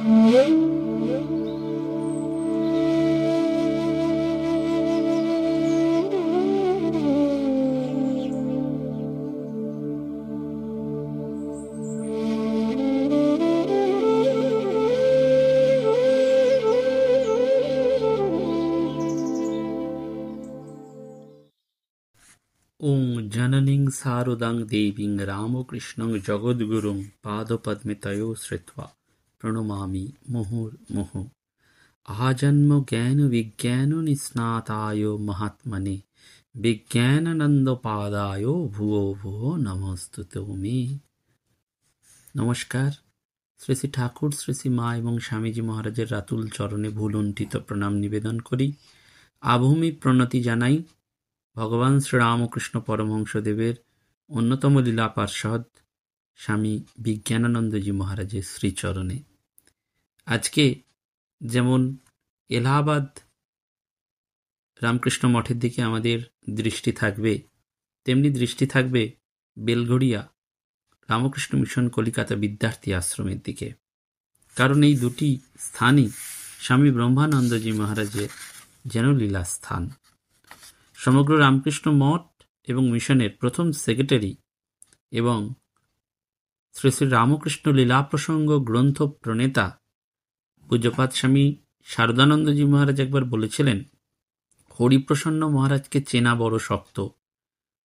ఓం జననిం సారుదం రామకృష్ణం జగద్గురుం పాదపద్మితయో శ్రుత్వా প্রণমামি মুহুর্মুহ আজন্ম জ্ঞান বিজ্ঞান নিস্নাতায় মহাত্মনে বিজ্ঞানানন্দপাদায় ভুয়ো ভুয়ো নমস্তুত মে নমস্কার শ্রী শ্রী ঠাকুর শ্রী শ্রী মা এবং স্বামীজি মহারাজের রাতুল চরণে ভুলুণ্ঠিত প্রণাম নিবেদন করি আভূমি প্রণতি জানাই ভগবান শ্রীরামকৃষ্ণ পরমহংসদেবের অন্যতম লীলা পার্ষদ স্বামী বিজ্ঞানানন্দজি মহারাজের শ্রীচরণে আজকে যেমন এলাহাবাদ রামকৃষ্ণ মঠের দিকে আমাদের দৃষ্টি থাকবে তেমনি দৃষ্টি থাকবে বেলঘড়িয়া রামকৃষ্ণ মিশন কলিকাতা বিদ্যার্থী আশ্রমের দিকে কারণ এই দুটি স্থানই স্বামী ব্রহ্মানন্দজী মহারাজের যেন লীলা স্থান সমগ্র রামকৃষ্ণ মঠ এবং মিশনের প্রথম সেক্রেটারি এবং শ্রী শ্রী রামকৃষ্ণ লীলা প্রসঙ্গ গ্রন্থ প্রণেতা পূজ্যপাত স্বামী শারদানন্দজি মহারাজ একবার বলেছিলেন হরিপ্রসন্ন মহারাজকে চেনা বড় শক্ত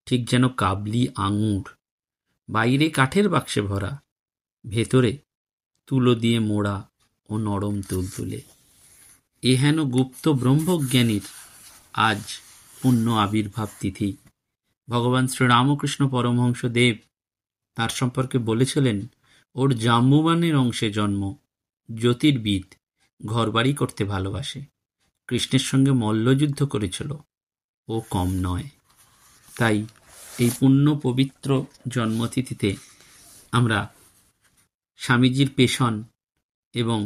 ঠিক যেন কাবলি আঙুর বাইরে কাঠের বাক্সে ভরা ভেতরে তুলো দিয়ে মোড়া ও নরম তুল তুলে এহেন গুপ্ত ব্রহ্মজ্ঞানীর আজ পুণ্য আবির্ভাব তিথি ভগবান শ্রীরামকৃষ্ণ পরমহংস দেব তার সম্পর্কে বলেছিলেন ওর জাম্বুবানের অংশে জন্ম জ্যোতির্বিদ, ঘরবাড়ি করতে ভালোবাসে, কৃষ্ণের সঙ্গে মল্লযুদ্ধ করেছিল, ও কম নয়। তাই এই পূর্ণ পবিত্র জন্মতিথিতে আমরা স্বামীজির পেশন এবং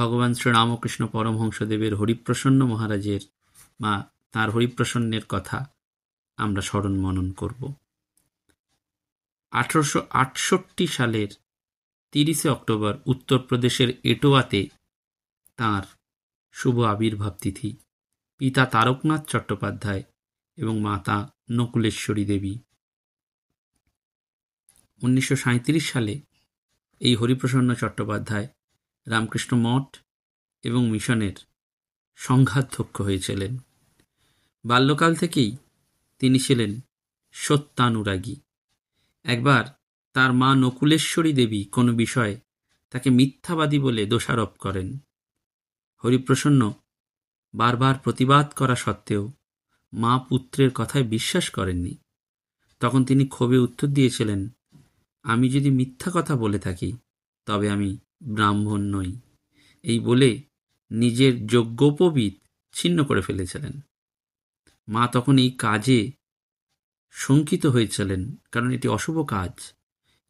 ভগবান শ্রীরামকৃষ্ণ পরমহংসদেবের হরিপ্রসন্ন মহারাজের বা তাঁর হরিপ্রসন্নের কথা আমরা স্মরণ মনন করব আঠারোশো সালের তিরিশে অক্টোবর উত্তরপ্রদেশের এটোয়াতে তাঁর শুভ আবির্ভাব তিথি পিতা তারকনাথ চট্টোপাধ্যায় এবং মাতা নকুলেশ্বরী দেবী উনিশশো সালে এই হরিপ্রসন্ন চট্টোপাধ্যায় রামকৃষ্ণ মঠ এবং মিশনের সংঘাধ্যক্ষ হয়েছিলেন বাল্যকাল থেকেই তিনি ছিলেন সত্যানুরাগী একবার তার মা নকুলেশ্বরী দেবী কোনো বিষয়ে তাকে মিথ্যাবাদী বলে দোষারোপ করেন হরিপ্রসন্ন বারবার প্রতিবাদ করা সত্ত্বেও মা পুত্রের কথায় বিশ্বাস করেননি তখন তিনি ক্ষোভে উত্তর দিয়েছিলেন আমি যদি মিথ্যা কথা বলে থাকি তবে আমি ব্রাহ্মণ নই এই বলে নিজের যজ্ঞোপবিদ ছিন্ন করে ফেলেছিলেন মা তখন এই কাজে শঙ্কিত হয়েছিলেন কারণ এটি অশুভ কাজ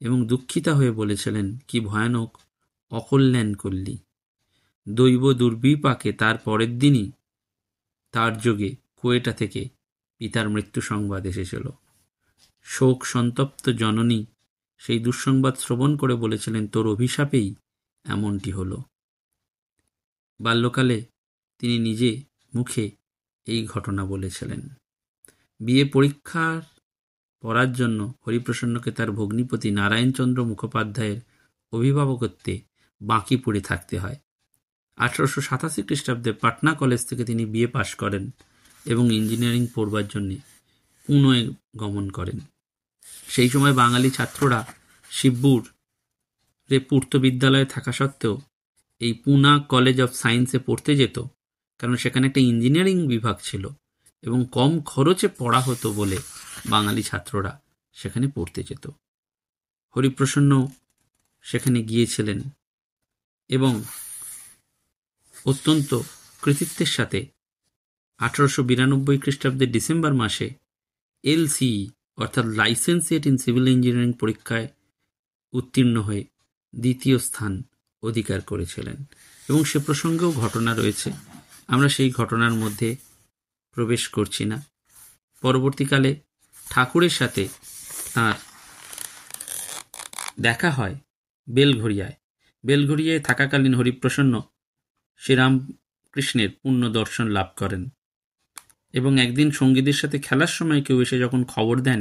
এবং দুঃখিতা হয়ে বলেছিলেন কি ভয়ানক অকল্যাণ করলি দৈব দুর্বিপাকে তার পরের দিনই তার যোগে কোয়েটা থেকে পিতার মৃত্যু সংবাদ এসেছিল শোক সন্তপ্ত জননী সেই দুঃসংবাদ শ্রবণ করে বলেছিলেন তোর অভিশাপেই এমনটি হল বাল্যকালে তিনি নিজে মুখে এই ঘটনা বলেছিলেন বিয়ে পরীক্ষার পড়ার জন্য হরিপ্রসন্নকে তার ভগ্নীপতি নারায়ণচন্দ্র মুখোপাধ্যায়ের অভিভাবকত্বে বাঁকি পড়ে থাকতে হয় আঠারোশো সাতাশি খ্রিস্টাব্দে পাটনা কলেজ থেকে তিনি বিএ পাশ করেন এবং ইঞ্জিনিয়ারিং পড়বার জন্যে পুনয় গমন করেন সেই সময় বাঙালি ছাত্ররা শিবপুর রে পূর্ত বিদ্যালয়ে থাকা সত্ত্বেও এই পুনা কলেজ অফ সায়েন্সে পড়তে যেত কারণ সেখানে একটা ইঞ্জিনিয়ারিং বিভাগ ছিল এবং কম খরচে পড়া হতো বলে বাঙালি ছাত্ররা সেখানে পড়তে যেত হরিপ্রসন্ন সেখানে গিয়েছিলেন এবং অত্যন্ত কৃতিত্বের সাথে আঠারোশো বিরানব্বই খ্রিস্টাব্দের ডিসেম্বর মাসে এলসি অর্থাৎ লাইসেন্সিয়েট ইন সিভিল ইঞ্জিনিয়ারিং পরীক্ষায় উত্তীর্ণ হয়ে দ্বিতীয় স্থান অধিকার করেছিলেন এবং সে প্রসঙ্গেও ঘটনা রয়েছে আমরা সেই ঘটনার মধ্যে প্রবেশ করছি না পরবর্তীকালে ঠাকুরের সাথে তাঁর দেখা হয় বেলঘড়িয়ায় বেলঘড়িয়ায় থাকাকালীন হরিপ্রসন্ন শ্রীরামকৃষ্ণের পূর্ণ দর্শন লাভ করেন এবং একদিন সঙ্গীদের সাথে খেলার সময় কেউ এসে যখন খবর দেন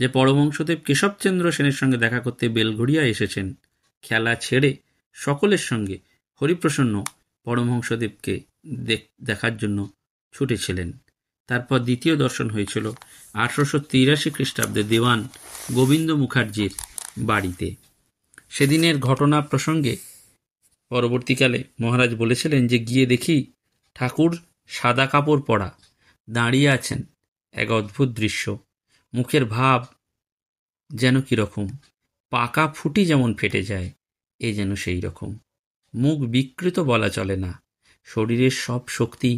যে পরমংশদেব কেশবচন্দ্র সেনের সঙ্গে দেখা করতে বেলঘড়িয়া এসেছেন খেলা ছেড়ে সকলের সঙ্গে হরিপ্রসন্ন পরমহংসদেবকে দেখার জন্য ছুটেছিলেন তারপর দ্বিতীয় দর্শন হয়েছিল আঠারোশো তিরাশি খ্রিস্টাব্দে দেওয়ান গোবিন্দ মুখার্জির বাড়িতে সেদিনের ঘটনা প্রসঙ্গে পরবর্তীকালে মহারাজ বলেছিলেন যে গিয়ে দেখি ঠাকুর সাদা কাপড় পরা দাঁড়িয়ে আছেন এক অদ্ভুত দৃশ্য মুখের ভাব যেন কীরকম পাকা ফুটি যেমন ফেটে যায় এ যেন সেই রকম মুখ বিকৃত বলা চলে না শরীরের সব শক্তি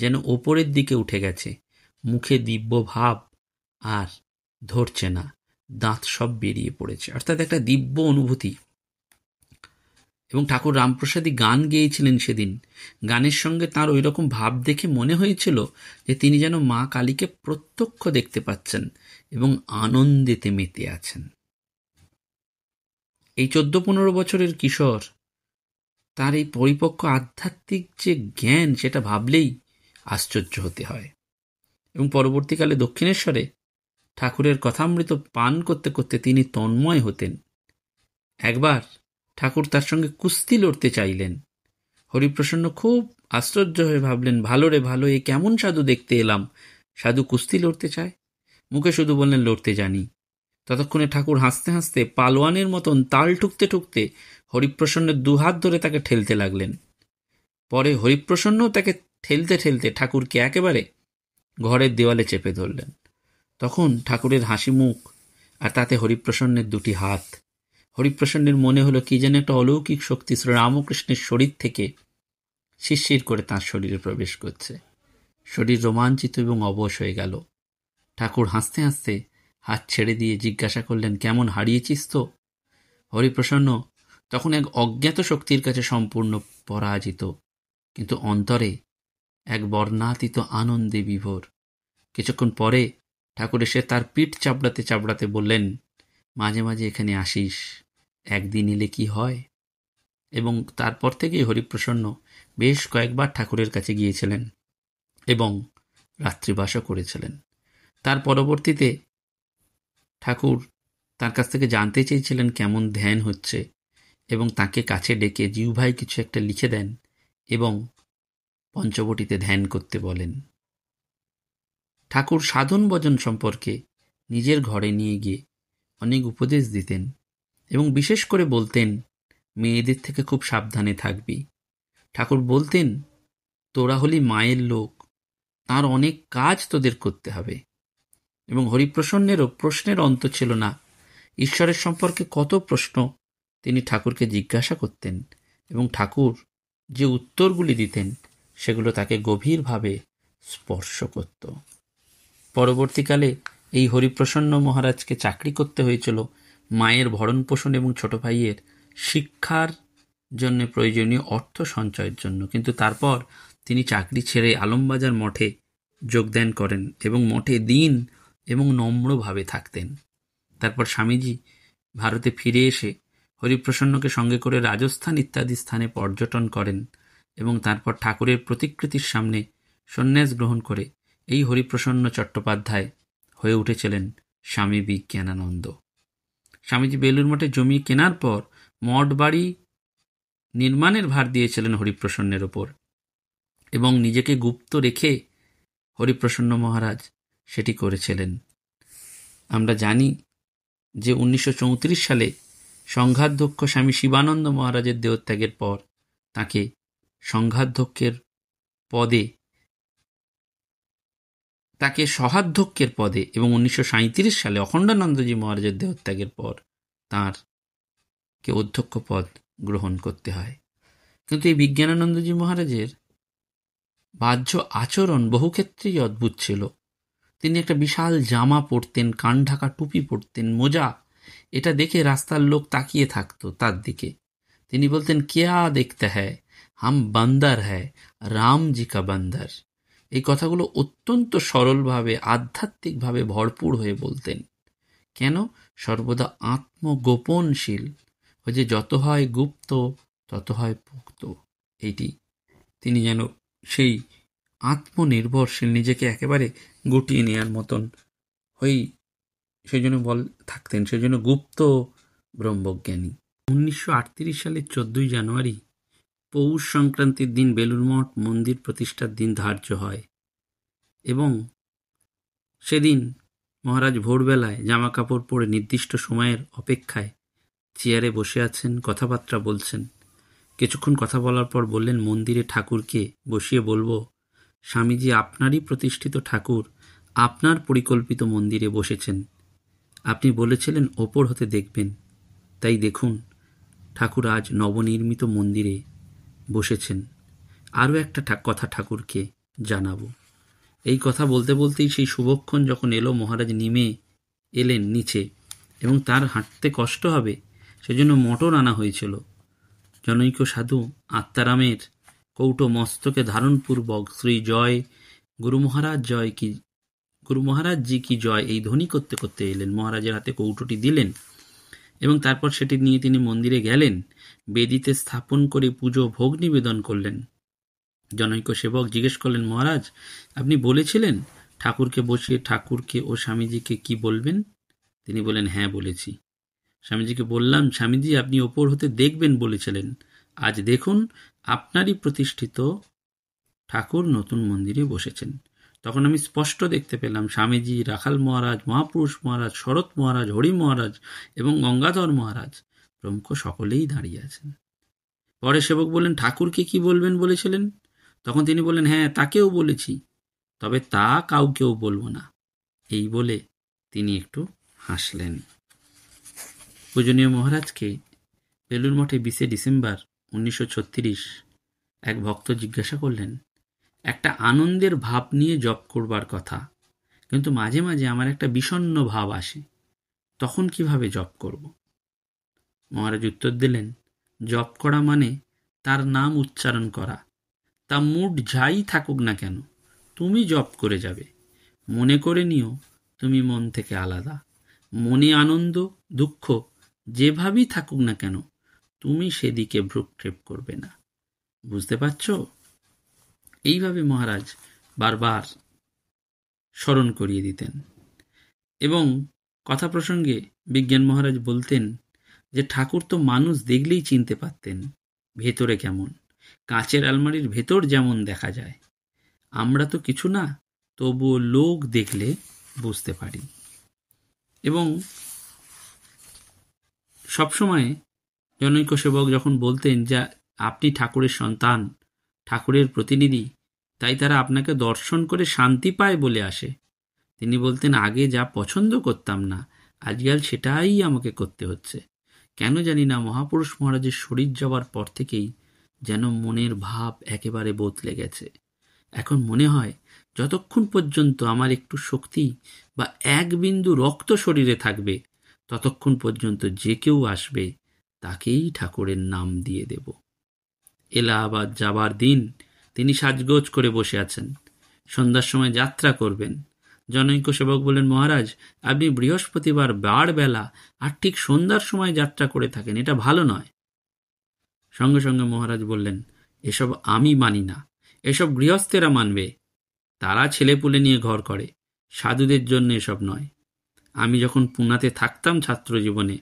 যেন ওপরের দিকে উঠে গেছে মুখে দিব্য ভাব আর ধরছে না দাঁত সব বেরিয়ে পড়েছে অর্থাৎ একটা দিব্য অনুভূতি এবং ঠাকুর রামপ্রসাদী গান গেয়েছিলেন সেদিন গানের সঙ্গে তার ওই রকম ভাব দেখে মনে হয়েছিল যে তিনি যেন মা কালীকে প্রত্যক্ষ দেখতে পাচ্ছেন এবং আনন্দেতে মেতে আছেন এই চোদ্দ পনেরো বছরের কিশোর তার এই পরিপক্ক আধ্যাত্মিক যে জ্ঞান সেটা ভাবলেই আশ্চর্য হতে হয় এবং পরবর্তীকালে দক্ষিণেশ্বরে ঠাকুরের কথামৃত পান করতে করতে তিনি তন্ময় হতেন একবার ঠাকুর তার সঙ্গে কুস্তি লড়তে চাইলেন হরিপ্রসন্ন খুব আশ্চর্য হয়ে ভাবলেন ভালো রে ভালো এ কেমন সাধু দেখতে এলাম সাধু কুস্তি লড়তে চায় মুখে শুধু বললেন লড়তে জানি ততক্ষণে ঠাকুর হাসতে হাসতে পালোয়ানের মতন তাল ঠুকতে ঠুকতে হরিপ্রসন্নের দুহাত ধরে তাকে ঠেলতে লাগলেন পরে হরিপ্রসন্নও তাকে ঠেলতে ঠেলতে ঠাকুরকে একেবারে ঘরের দেওয়ালে চেপে ধরলেন তখন ঠাকুরের হাসি মুখ আর তাতে হরিপ্রসন্নের দুটি হাত হরিপ্রসন্নের মনে হলো কি যেন একটা অলৌকিক শক্তি শ্রী রামকৃষ্ণের শরীর থেকে শিরশির করে তাঁর শরীরে প্রবেশ করছে শরীর রোমাঞ্চিত এবং অবশ হয়ে গেল ঠাকুর হাসতে হাসতে হাত ছেড়ে দিয়ে জিজ্ঞাসা করলেন কেমন হারিয়েছিস তো হরিপ্রসন্ন তখন এক অজ্ঞাত শক্তির কাছে সম্পূর্ণ পরাজিত কিন্তু অন্তরে এক বর্ণাতীত আনন্দে বিভোর কিছুক্ষণ পরে ঠাকুর এসে তার পিঠ চাপড়াতে চাপড়াতে বললেন মাঝে মাঝে এখানে আসিস একদিন এলে কি হয় এবং তারপর থেকেই হরিপ্রসন্ন বেশ কয়েকবার ঠাকুরের কাছে গিয়েছিলেন এবং রাত্রিবাসও করেছিলেন তার পরবর্তীতে ঠাকুর তার কাছ থেকে জানতে চেয়েছিলেন কেমন ধ্যান হচ্ছে এবং তাকে কাছে ডেকে জিউভাই কিছু একটা লিখে দেন এবং পঞ্চবটিতে ধ্যান করতে বলেন ঠাকুর সাধন ভজন সম্পর্কে নিজের ঘরে নিয়ে গিয়ে অনেক উপদেশ দিতেন এবং বিশেষ করে বলতেন মেয়েদের থেকে খুব সাবধানে থাকবি ঠাকুর বলতেন তোরা হলি মায়ের লোক তার অনেক কাজ তোদের করতে হবে এবং হরিপ্রসন্নেরও প্রশ্নের অন্ত ছিল না ঈশ্বরের সম্পর্কে কত প্রশ্ন তিনি ঠাকুরকে জিজ্ঞাসা করতেন এবং ঠাকুর যে উত্তরগুলি দিতেন সেগুলো তাকে গভীরভাবে স্পর্শ করত পরবর্তীকালে এই হরিপ্রসন্ন মহারাজকে চাকরি করতে হয়েছিল মায়ের ভরণ পোষণ এবং ছোট ভাইয়ের শিক্ষার জন্য প্রয়োজনীয় অর্থ সঞ্চয়ের জন্য কিন্তু তারপর তিনি চাকরি ছেড়ে আলমবাজার মঠে যোগদান করেন এবং মঠে দিন এবং নম্রভাবে থাকতেন তারপর স্বামীজি ভারতে ফিরে এসে হরিপ্রসন্নকে সঙ্গে করে রাজস্থান ইত্যাদি স্থানে পর্যটন করেন এবং তারপর ঠাকুরের প্রতিকৃতির সামনে সন্ন্যাস গ্রহণ করে এই হরিপ্রসন্ন চট্টোপাধ্যায় হয়ে উঠেছিলেন স্বামী বিজ্ঞানানন্দ স্বামীজি বেলুর মঠে জমি কেনার পর মঠ বাড়ি নির্মাণের ভার দিয়েছিলেন হরিপ্রসন্নের ওপর এবং নিজেকে গুপ্ত রেখে হরিপ্রসন্ন মহারাজ সেটি করেছিলেন আমরা জানি যে উনিশশো সালে সংঘাধ্যক্ষ স্বামী শিবানন্দ মহারাজের দেহত্যাগের পর তাকে সংঘাধ্যক্ষের পদে তাকে সহাধ্যক্ষের পদে এবং উনিশশো সালে অখণ্ডানন্দজি মহারাজের দেহত্যাগের পর তার কে অধ্যক্ষ পদ গ্রহণ করতে হয় কিন্তু এই বিজ্ঞানানন্দজি মহারাজের বাহ্য আচরণ বহু ক্ষেত্রেই অদ্ভুত ছিল তিনি একটা বিশাল জামা পরতেন কান ঢাকা টুপি পরতেন মোজা এটা দেখে রাস্তার লোক তাকিয়ে থাকতো তার দিকে তিনি বলতেন কেয়া দেখতে হয় হাম বান্দার হ্যায় রামজি কা বান্দার এই কথাগুলো অত্যন্ত সরলভাবে আধ্যাত্মিকভাবে ভরপুর হয়ে বলতেন কেন সর্বদা আত্মগোপনশীল যে যত হয় গুপ্ত তত হয় পোক্ত এইটি তিনি যেন সেই আত্মনির্ভরশীল নিজেকে একেবারে গুটিয়ে নেওয়ার মতন হয়েই সেই জন্য বল থাকতেন সেই জন্য গুপ্ত ব্রহ্মজ্ঞানী উনিশশো সালের চোদ্দই জানুয়ারি পৌষ সংক্রান্তির দিন মঠ মন্দির প্রতিষ্ঠার দিন ধার্য হয় এবং সেদিন মহারাজ ভোরবেলায় জামা কাপড় পরে নির্দিষ্ট সময়ের অপেক্ষায় চেয়ারে বসে আছেন কথাবার্তা বলছেন কিছুক্ষণ কথা বলার পর বললেন মন্দিরে ঠাকুরকে বসিয়ে বলবো স্বামীজি আপনারই প্রতিষ্ঠিত ঠাকুর আপনার পরিকল্পিত মন্দিরে বসেছেন আপনি বলেছিলেন ওপর হতে দেখবেন তাই দেখুন ঠাকুর আজ নবনির্মিত মন্দিরে বসেছেন আরও একটা কথা ঠাকুরকে জানাবো এই কথা বলতে বলতেই সেই শুভক্ষণ যখন এলো মহারাজ নিমে এলেন নিচে এবং তার হাঁটতে কষ্ট হবে সেজন্য মটর আনা হয়েছিল জনৈক সাধু আত্মারামের কৌটো মস্তকে ধারণপূর্বক শ্রী জয় গুরু মহারাজ জয় কি গুরু মহারাজ জি কি জয় এই ধ্বনি করতে করতে এলেন মহারাজের হাতে কৌটোটি দিলেন এবং তারপর সেটি নিয়ে তিনি মন্দিরে গেলেন বেদিতে স্থাপন করে পুজো ভোগ নিবেদন করলেন জনৈক সেবক জিজ্ঞেস করলেন মহারাজ আপনি বলেছিলেন ঠাকুরকে বসিয়ে ঠাকুরকে ও স্বামীজিকে কি বলবেন তিনি বলেন হ্যাঁ বলেছি স্বামীজিকে বললাম স্বামীজি আপনি ওপর হতে দেখবেন বলেছিলেন আজ দেখুন আপনারই প্রতিষ্ঠিত ঠাকুর নতুন মন্দিরে বসেছেন তখন আমি স্পষ্ট দেখতে পেলাম স্বামীজি রাখাল মহারাজ মহাপুরুষ মহারাজ শরৎ মহারাজ হরি মহারাজ এবং গঙ্গাধর মহারাজ প্রমুখ সকলেই দাঁড়িয়ে আছেন পরে সেবক বললেন ঠাকুরকে কি বলবেন বলেছিলেন তখন তিনি বললেন হ্যাঁ তাকেও বলেছি তবে তা কাউকেও বলবো না এই বলে তিনি একটু হাসলেন পূজনীয় মহারাজকে বেলুর মঠে বিশে ডিসেম্বর উনিশশো ছত্রিশ এক ভক্ত জিজ্ঞাসা করলেন একটা আনন্দের ভাব নিয়ে জপ করবার কথা কিন্তু মাঝে মাঝে আমার একটা বিষণ্ন ভাব আসে তখন কিভাবে জপ করব মহারাজ উত্তর দিলেন জপ করা মানে তার নাম উচ্চারণ করা তা মুড যাই থাকুক না কেন তুমি জপ করে যাবে মনে করে নিও তুমি মন থেকে আলাদা মনে আনন্দ দুঃখ যেভাবেই থাকুক না কেন তুমি সেদিকে ভ্রুক্ষেপ করবে না বুঝতে পারছো এইভাবে মহারাজ বারবার স্মরণ করিয়ে দিতেন এবং কথা প্রসঙ্গে বিজ্ঞান মহারাজ বলতেন যে ঠাকুর তো মানুষ দেখলেই চিনতে পারতেন ভেতরে কেমন কাঁচের আলমারির ভেতর যেমন দেখা যায় আমরা তো কিছু না তবুও লোক দেখলে বুঝতে পারি এবং সবসময় জনৈক সেবক যখন বলতেন যে আপনি ঠাকুরের সন্তান ঠাকুরের প্রতিনিধি তাই তারা আপনাকে দর্শন করে শান্তি পায় বলে আসে তিনি বলতেন আগে যা পছন্দ করতাম না আজকাল সেটাই আমাকে করতে হচ্ছে কেন জানি না মহাপুরুষ মহারাজের শরীর যাওয়ার পর থেকেই যেন মনের ভাব একেবারে বদলে গেছে এখন মনে হয় যতক্ষণ পর্যন্ত আমার একটু শক্তি বা এক বিন্দু রক্ত শরীরে থাকবে ততক্ষণ পর্যন্ত যে কেউ আসবে তাকেই ঠাকুরের নাম দিয়ে দেব এলাহাবাদ যাবার দিন তিনি সাজগোজ করে বসে আছেন সন্ধ্যার সময় যাত্রা করবেন জনৈক সেবক বলেন মহারাজ আপনি বৃহস্পতিবার বার বেলা আর ঠিক সন্ধ্যার সময় যাত্রা করে থাকেন এটা ভালো নয় সঙ্গে সঙ্গে মহারাজ বললেন এসব আমি মানি না এসব গৃহস্থেরা মানবে তারা ছেলেপুলে নিয়ে ঘর করে সাধুদের জন্য এসব নয় আমি যখন পুনাতে থাকতাম ছাত্র জীবনে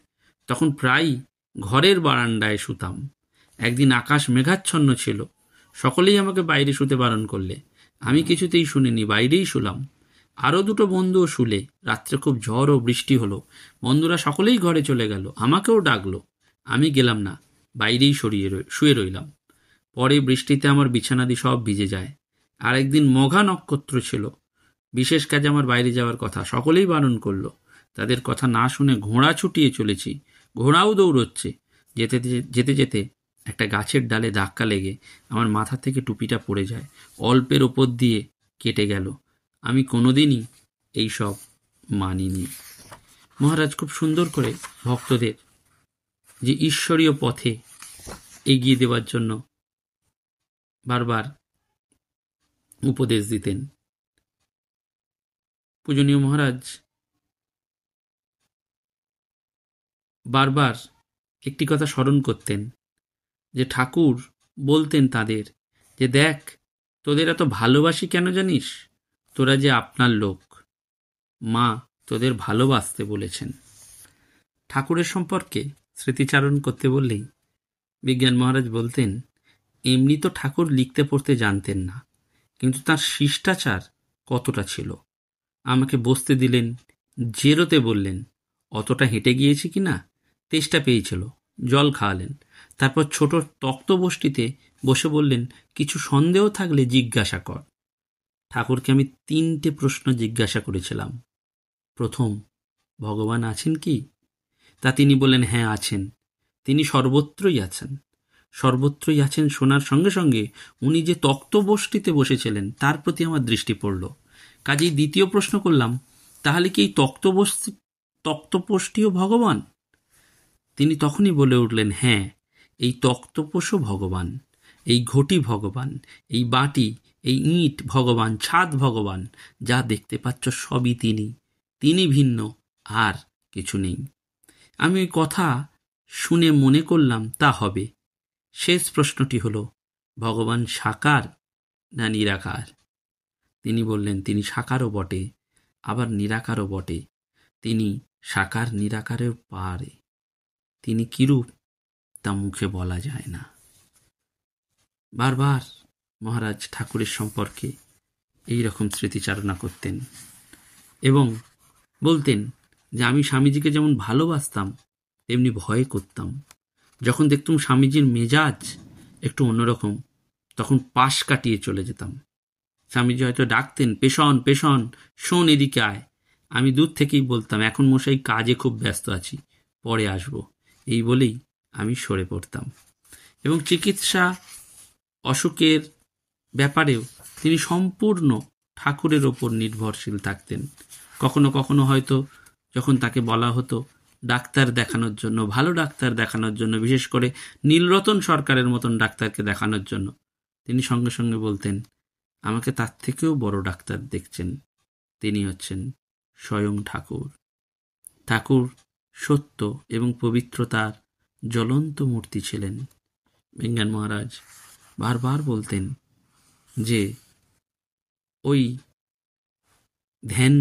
তখন প্রায়ই ঘরের বারান্দায় শুতাম একদিন আকাশ মেঘাচ্ছন্ন ছিল সকলেই আমাকে বাইরে শুতে বারণ করলে আমি কিছুতেই শুনিনি বাইরেই শুলাম আরও দুটো বন্ধুও শুলে রাত্রে খুব ঝড় ও বৃষ্টি হলো বন্ধুরা সকলেই ঘরে চলে গেল আমাকেও ডাকলো আমি গেলাম না বাইরেই সরিয়ে শুয়ে রইলাম পরে বৃষ্টিতে আমার বিছানাদি সব ভিজে যায় আর একদিন মঘা নক্ষত্র ছিল বিশেষ কাজে আমার বাইরে যাওয়ার কথা সকলেই বারণ করলো তাদের কথা না শুনে ঘোড়া ছুটিয়ে চলেছি ঘোড়াও দৌড়চ্ছে যেতে যেতে যেতে একটা গাছের ডালে ধাক্কা লেগে আমার মাথা থেকে টুপিটা পড়ে যায় অল্পের ওপর দিয়ে কেটে গেল আমি কোনোদিনই এইসব মানিনি মহারাজ খুব সুন্দর করে ভক্তদের যে ঈশ্বরীয় পথে এগিয়ে দেওয়ার জন্য বারবার উপদেশ দিতেন পূজনীয় মহারাজ বারবার একটি কথা স্মরণ করতেন যে ঠাকুর বলতেন তাদের যে দেখ তোদের এত ভালোবাসি কেন জানিস তোরা যে আপনার লোক মা তোদের ভালোবাসতে বলেছেন ঠাকুরের সম্পর্কে স্মৃতিচারণ করতে বললেই বিজ্ঞান মহারাজ বলতেন এমনি তো ঠাকুর লিখতে পড়তে জানতেন না কিন্তু তার শিষ্টাচার কতটা ছিল আমাকে বসতে দিলেন জেরোতে বললেন অতটা হেঁটে গিয়েছি কি না তেষ্টা পেয়েছিল জল খাওয়ালেন তারপর ছোট তক্তবষ্টিতে বসে বললেন কিছু সন্দেহ থাকলে জিজ্ঞাসা কর ঠাকুরকে আমি তিনটে প্রশ্ন জিজ্ঞাসা করেছিলাম প্রথম ভগবান আছেন কি তা তিনি বলেন হ্যাঁ আছেন তিনি সর্বত্রই আছেন সর্বত্রই আছেন শোনার সঙ্গে সঙ্গে উনি যে তক্তবষ্টিতে বসেছিলেন তার প্রতি আমার দৃষ্টি পড়ল কাজেই দ্বিতীয় প্রশ্ন করলাম তাহলে কি এই তক্তবস্তি তক্তপোষ্টিও ভগবান তিনি তখনই বলে উঠলেন হ্যাঁ এই তক্তপোষ ভগবান এই ঘটি ভগবান এই বাটি এই ইঁট ভগবান ছাদ ভগবান যা দেখতে পাচ্ছ সবই তিনি তিনি ভিন্ন আর কিছু নেই আমি ওই কথা শুনে মনে করলাম তা হবে শেষ প্রশ্নটি হল ভগবান সাকার না নিরাকার তিনি বললেন তিনি সাকারও বটে আবার নিরাকারও বটে তিনি সাকার নিরাকারেও পারে তিনি কিরূপ তা মুখে বলা যায় না বারবার মহারাজ ঠাকুরের সম্পর্কে এই রকম স্মৃতিচারণা করতেন এবং বলতেন যে আমি স্বামীজিকে যেমন ভালোবাসতাম তেমনি ভয় করতাম যখন দেখতাম স্বামীজির মেজাজ একটু অন্যরকম তখন পাশ কাটিয়ে চলে যেতাম স্বামীজি হয়তো ডাকতেন পেশন পেশন শোন এদিকে আয় আমি দূর থেকেই বলতাম এখন মশাই কাজে খুব ব্যস্ত আছি পরে আসব এই বলেই আমি সরে পড়তাম এবং চিকিৎসা অসুখের ব্যাপারেও তিনি সম্পূর্ণ ঠাকুরের ওপর নির্ভরশীল থাকতেন কখনো কখনো হয়তো যখন তাকে বলা হতো ডাক্তার দেখানোর জন্য ভালো ডাক্তার দেখানোর জন্য বিশেষ করে নীলরতন সরকারের মতন ডাক্তারকে দেখানোর জন্য তিনি সঙ্গে সঙ্গে বলতেন আমাকে তার থেকেও বড় ডাক্তার দেখছেন তিনি হচ্ছেন স্বয়ং ঠাকুর ঠাকুর সত্য এবং পবিত্রতার জ্বলন্ত মূর্তি ছিলেন বিজ্ঞান মহারাজ বারবার বলতেন যে ওই ধ্যান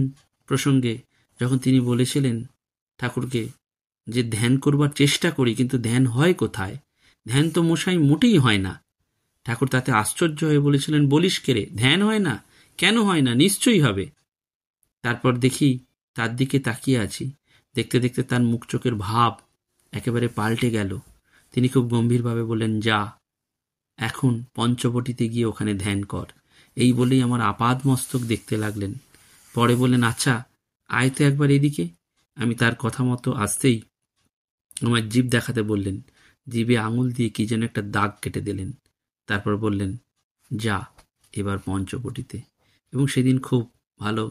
প্রসঙ্গে যখন তিনি বলেছিলেন ঠাকুরকে যে ধ্যান করবার চেষ্টা করি কিন্তু ধ্যান হয় কোথায় ধ্যান তো মশাই মোটেই হয় না ঠাকুর তাতে আশ্চর্য হয়ে বলেছিলেন বলিস কেরে ধ্যান হয় না কেন হয় না নিশ্চয়ই হবে তারপর দেখি তার দিকে তাকিয়ে আছি দেখতে দেখতে তার মুখ চোখের ভাব একেবারে পাল্টে গেল তিনি খুব গম্ভীরভাবে বললেন যা এখন পঞ্চবটিতে গিয়ে ওখানে ধ্যান কর এই বলেই আমার আপাদ মস্তক দেখতে লাগলেন পরে বলেন আচ্ছা আয় তো একবার এদিকে আমি তার কথা মতো আসতেই আমার জীব দেখাতে বললেন জীবে আঙুল দিয়ে কি যেন একটা দাগ কেটে দিলেন তারপর বললেন যা এবার পঞ্চবটিতে এবং সেদিন খুব ভালো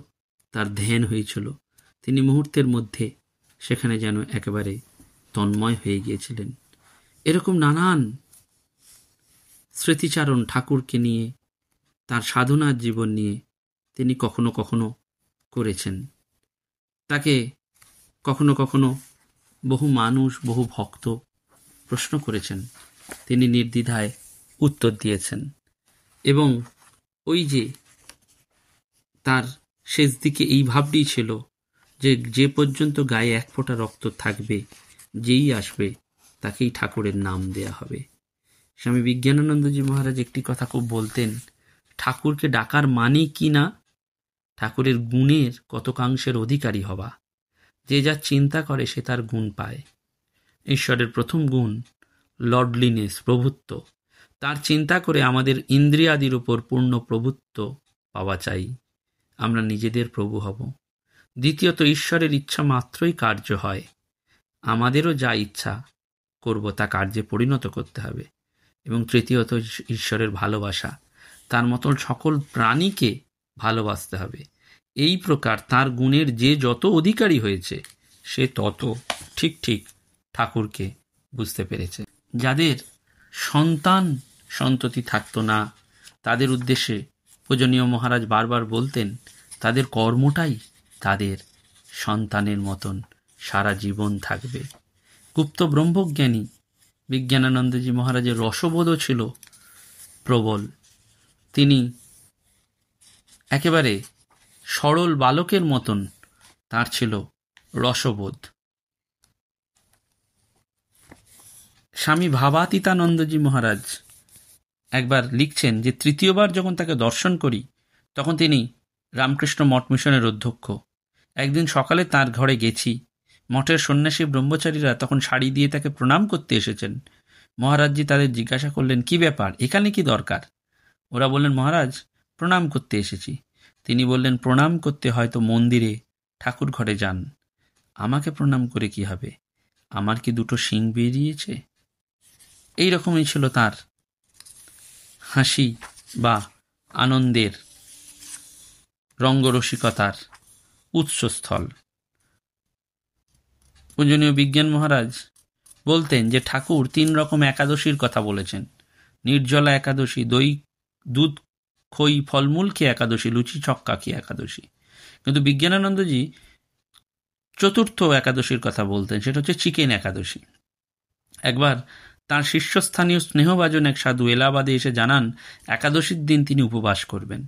তার ধ্যান হয়েছিল তিনি মুহূর্তের মধ্যে সেখানে যেন একেবারে তন্ময় হয়ে গিয়েছিলেন এরকম নানান স্মৃতিচারণ ঠাকুরকে নিয়ে তার সাধনার জীবন নিয়ে তিনি কখনো কখনো করেছেন তাকে কখনো কখনো বহু মানুষ বহু ভক্ত প্রশ্ন করেছেন তিনি নির্দ্বিধায় উত্তর দিয়েছেন এবং ওই যে তার শেষ দিকে এই ভাবটি ছিল যে যে পর্যন্ত গায়ে এক ফোঁটা রক্ত থাকবে যেই আসবে তাকেই ঠাকুরের নাম দেয়া হবে স্বামী বিজ্ঞানানন্দজি মহারাজ একটি কথা খুব বলতেন ঠাকুরকে ডাকার মানে কি না ঠাকুরের গুণের কতকাংশের অধিকারী হওয়া যে যা চিন্তা করে সে তার গুণ পায় ঈশ্বরের প্রথম গুণ লর্ডলিনেস প্রভুত্ব তার চিন্তা করে আমাদের ইন্দ্রিয়াদির উপর পূর্ণ প্রভুত্ব পাওয়া চাই আমরা নিজেদের প্রভু হব দ্বিতীয়ত ঈশ্বরের ইচ্ছা মাত্রই কার্য হয় আমাদেরও যা ইচ্ছা করব তা কার্যে পরিণত করতে হবে এবং তৃতীয়ত ঈশ্বরের ভালোবাসা তার মতন সকল প্রাণীকে ভালোবাসতে হবে এই প্রকার তার গুণের যে যত অধিকারী হয়েছে সে তত ঠিক ঠিক ঠাকুরকে বুঝতে পেরেছে যাদের সন্তান সন্ততি থাকতো না তাদের উদ্দেশ্যে পূজনীয় মহারাজ বারবার বলতেন তাদের কর্মটাই তাদের সন্তানের মতন সারা জীবন থাকবে গুপ্ত ব্রহ্মজ্ঞানী বিজ্ঞানানন্দজি মহারাজের রসবোধও ছিল প্রবল তিনি একেবারে সরল বালকের মতন তার ছিল রসবোধ স্বামী ভাবাতীতানন্দজি মহারাজ একবার লিখছেন যে তৃতীয়বার যখন তাকে দর্শন করি তখন তিনি রামকৃষ্ণ মঠ মিশনের অধ্যক্ষ একদিন সকালে তার ঘরে গেছি মঠের সন্ন্যাসী ব্রহ্মচারীরা তখন শাড়ি দিয়ে তাকে প্রণাম করতে এসেছেন মহারাজজি তাদের জিজ্ঞাসা করলেন কি ব্যাপার এখানে কি দরকার ওরা বললেন মহারাজ প্রণাম করতে এসেছি তিনি বললেন প্রণাম করতে হয়তো মন্দিরে ঠাকুর ঘরে যান আমাকে প্রণাম করে কি হবে আমার কি দুটো শিং বেরিয়েছে এই রকমই ছিল তার হাসি বা আনন্দের রঙ্গরসিকতার উৎসস্থল পূজনীয় বিজ্ঞান মহারাজ বলতেন যে ঠাকুর তিন রকম একাদশীর কথা বলেছেন নির্জলা একাদশী দই দুধ খই ফলমূল খেয়ে একাদশী লুচি ছক্কা খেয়ে একাদশী কিন্তু বিজ্ঞানানন্দজি চতুর্থ একাদশীর কথা বলতেন সেটা হচ্ছে চিকেন একাদশী একবার তাঁর শীর্ষস্থানীয় স্নেহভাজন এক সাধু এলাহাবাদে এসে জানান একাদশীর দিন তিনি উপবাস করবেন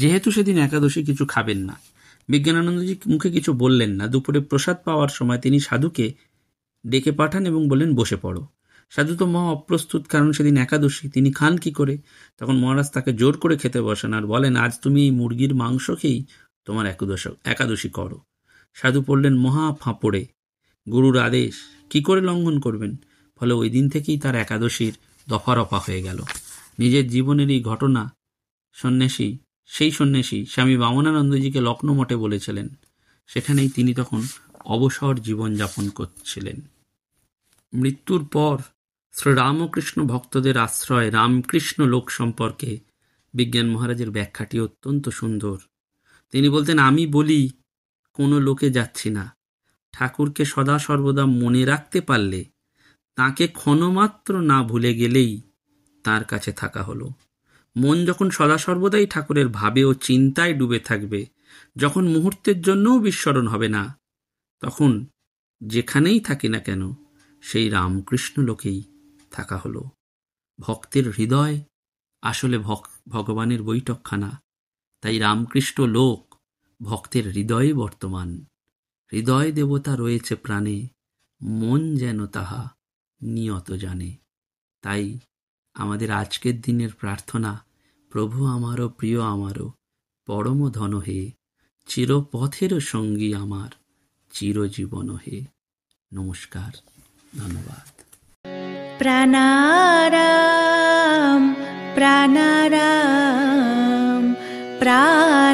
যেহেতু সেদিন একাদশী কিছু খাবেন না বিজ্ঞানানন্দজি মুখে কিছু বললেন না দুপুরে প্রসাদ পাওয়ার সময় তিনি সাধুকে ডেকে পাঠান এবং বললেন বসে পড়ো সাধু তো মহা অপ্রস্তুত কারণ সেদিন একাদশী তিনি খান কি করে তখন মহারাজ তাকে জোর করে খেতে বসেন আর বলেন আজ তুমি এই মুরগির মাংস খেয়েই তোমার একাদশ একাদশী করো সাধু পড়লেন মহা ফাঁপড়ে গুরুর আদেশ কি করে লঙ্ঘন করবেন ফলে ওই দিন থেকেই তার একাদশীর দফা রফা হয়ে গেল নিজের জীবনের এই ঘটনা সন্ন্যাসী সেই সন্ন্যাসী স্বামী বামনানন্দজিকে লক্ষ্ণ মঠে বলেছিলেন সেখানেই তিনি তখন অবসর জীবন যাপন করছিলেন মৃত্যুর পর শ্রীরামকৃষ্ণ ভক্তদের আশ্রয় রামকৃষ্ণ লোক সম্পর্কে বিজ্ঞান মহারাজের ব্যাখ্যাটি অত্যন্ত সুন্দর তিনি বলতেন আমি বলি কোনো লোকে যাচ্ছি না ঠাকুরকে সদা সর্বদা মনে রাখতে পারলে তাকে ক্ষণমাত্র না ভুলে গেলেই তার কাছে থাকা হলো মন যখন সদাসর্বদাই ঠাকুরের ভাবে ও চিন্তায় ডুবে থাকবে যখন মুহূর্তের জন্যও বিস্মরণ হবে না তখন যেখানেই থাকি না কেন সেই রামকৃষ্ণ লোকেই থাকা হলো ভক্তের হৃদয় আসলে ভগবানের বৈঠকখানা তাই রামকৃষ্ণ লোক ভক্তের হৃদয়ে বর্তমান হৃদয় দেবতা রয়েছে প্রাণে মন যেন তাহা নিয়ত জানে তাই আমাদের আজকের দিনের প্রার্থনা প্রভু আমারও প্রিয় আমারও পরম ধন হে চিরপথেরও সঙ্গী আমার চিরজীবন হে নমস্কার ধন্যবাদ প্রাণারাম প্রাণারাম প্রা